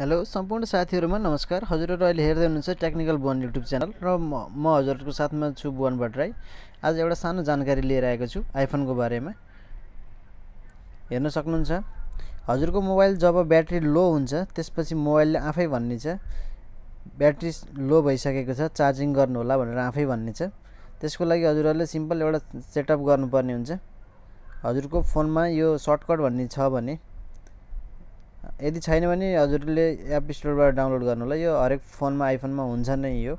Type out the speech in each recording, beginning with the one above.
hello सम्पूर्ण साथीहरूमा नमस्कार हजुरहरू अहिले हेर्दै हुनुहुन्छ टेक्निकल बुवन युट्युब च्यानल र म म हजुरहरूको साथमा छु भुवन भट्टराई आज एउटा सानो जानकारी लिएर आएको छु आइफोनको बारेमा हेर्न सक्नुहुन्छ हजुरको मोबाइल जब ब्याट्री लो हुन्छ त्यसपछि मोबाइलले आफै भन्नेछ ब्याट्री लो भइसकेको छ चार्जिङ गर्नुहोला भनेर आफै भन्नेछ त्यसको लागि हजुरहरूले सिम्पल एउटा सेटअप गर्नुपर्ने हुन्छ हजुरको फोनमा यो सर्टकट भन्ने छ भने यदि छैन भने हजुरले एप स्टोरबाट डाउनलोड गर्नु होला यो हरेक फोनमा आइफोनमा हुन्छ नै यो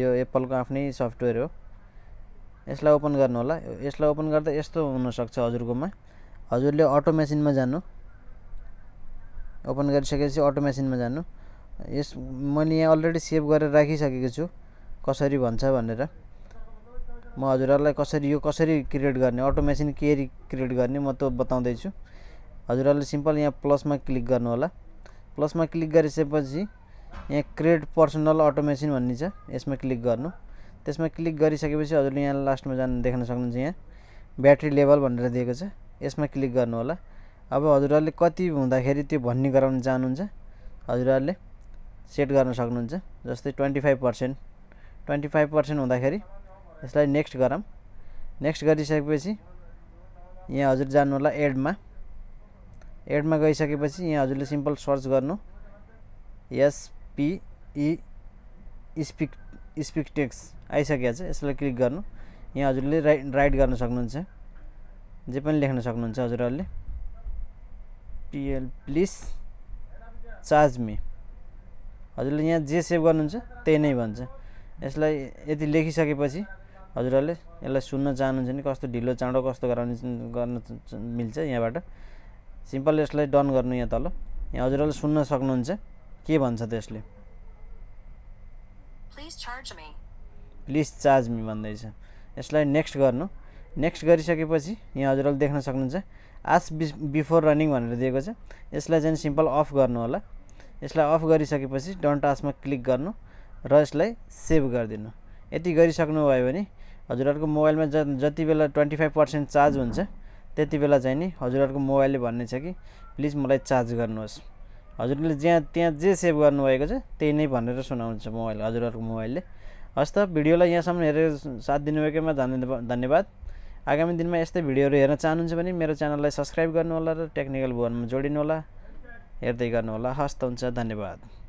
यो एप्पलको आफ्नै सफ्टवेयर हो यसलाई ओपन गर्नु होला यसलाई ओपन गर्दा यस्तो हुनसक्छ हजुरकोमा हजुरले अटो मेसिनमा जानु ओपन गरिसकेपछि अटो मेसिनमा जानु यस मैले यहाँ अलरेडी सेभ गरेर राखिसकेको छु कसरी भन्छ भनेर म हजुरहरूलाई कसरी यो कसरी क्रिएट गर्ने अटो मेसिन के क्रिएट गर्ने म त बताउँदैछु हजुरहरूले सिम्पल यहाँ प्लसमा क्लिक गर्नु होला प्लसमा क्लिक गरिसकेपछि यहाँ क्रिएट पर्सनल अटोमेसन भन्ने छ यसमा क्लिक गर्नु त्यसमा क्लिक गरिसकेपछि हजुरले यहाँ लास्टमा जानु देख्न सक्नुहुन्छ यहाँ ब्याट्री लेभल भनेर दिएको छ यसमा क्लिक गर्नु होला अब हजुरहरूले कति हुँदाखेरि त्यो भन्ने गराउन चाहनुहुन्छ हजुरहरूले सेट गर्न सक्नुहुन्छ जस्तै twenty five percent twenty five percent हुँदाखेरि यसलाई नेक्स्ट गरौँ नेक्स्ट गरिसकेपछि यहाँ हजुर जानु होला एडमा एडमा गइसकेपछि यहाँ हजुरले सिम्पल सर्च गर्नु एसपिई e स्पिक स्पिक टेक्स आइसकेको छ यसलाई क्लिक गर्नु यहाँ हजुरले राइट राइट गर्न सक्नुहुन्छ जे पनि लेख्न सक्नुहुन्छ हजुरहरूले पिएल प्लिज चार्ज मी हजुरले यहाँ जे सेभ गर्नुहुन्छ त्यही नै भन्छ यसलाई यति लेखिसकेपछि हजुरहरूले यसलाई सुन्न चाहनुहुन्छ नि कस्तो ढिलो चाँडो कस्तो गराउनु गर्न मिल्छ यहाँबाट सिम्पल यसलाई डन गर्नु यहाँ तल यहाँ हजुरहरूले सुन्न सक्नुहुन्छ के भन्छ त्यसले प्लिज चार्ज मी भन्दैछ यसलाई नेक्स्ट गर्नु नेक्स्ट गरिसकेपछि यहाँ हजुरहरूले देख्न सक्नुहुन्छ आस बिफोर रनिङ भनेर दिएको छ यसलाई चाहिँ सिम्पल अफ गर्नु होला यसलाई अफ गरिसकेपछि डन्ट आसमा क्लिक गर्नु र यसलाई सेभ गरिदिनु यति गरिसक्नुभयो भने हजुरहरूको मोबाइलमा ज जति बेला ट्वेन्टी फाइभ पर्सेन्ट चार्ज हुन्छ त्यति बेला चाहिँ नि हजुरहरूको मोबाइलले भन्ने छ कि प्लिज मलाई चार्ज गर्नुहोस् हजुरले जहाँ त्यहाँ जे सेभ गर्नुभएको छ त्यही नै भनेर सुनाउँछ मोबाइल हजुरहरूको मोबाइलले हस् त भिडियोलाई यहाँसम्म हेरेर साथ दिनुभएकोमा धन्यवाद आगामी दिनमा यस्तै भिडियोहरू हेर्न चाहनुहुन्छ भने मेरो च्यानललाई सब्सक्राइब गर्नुहोला र टेक्निकल भुवनमा जोडिनु होला हेर्दै गर्नुहोला हस्त हुन्छ धन्यवाद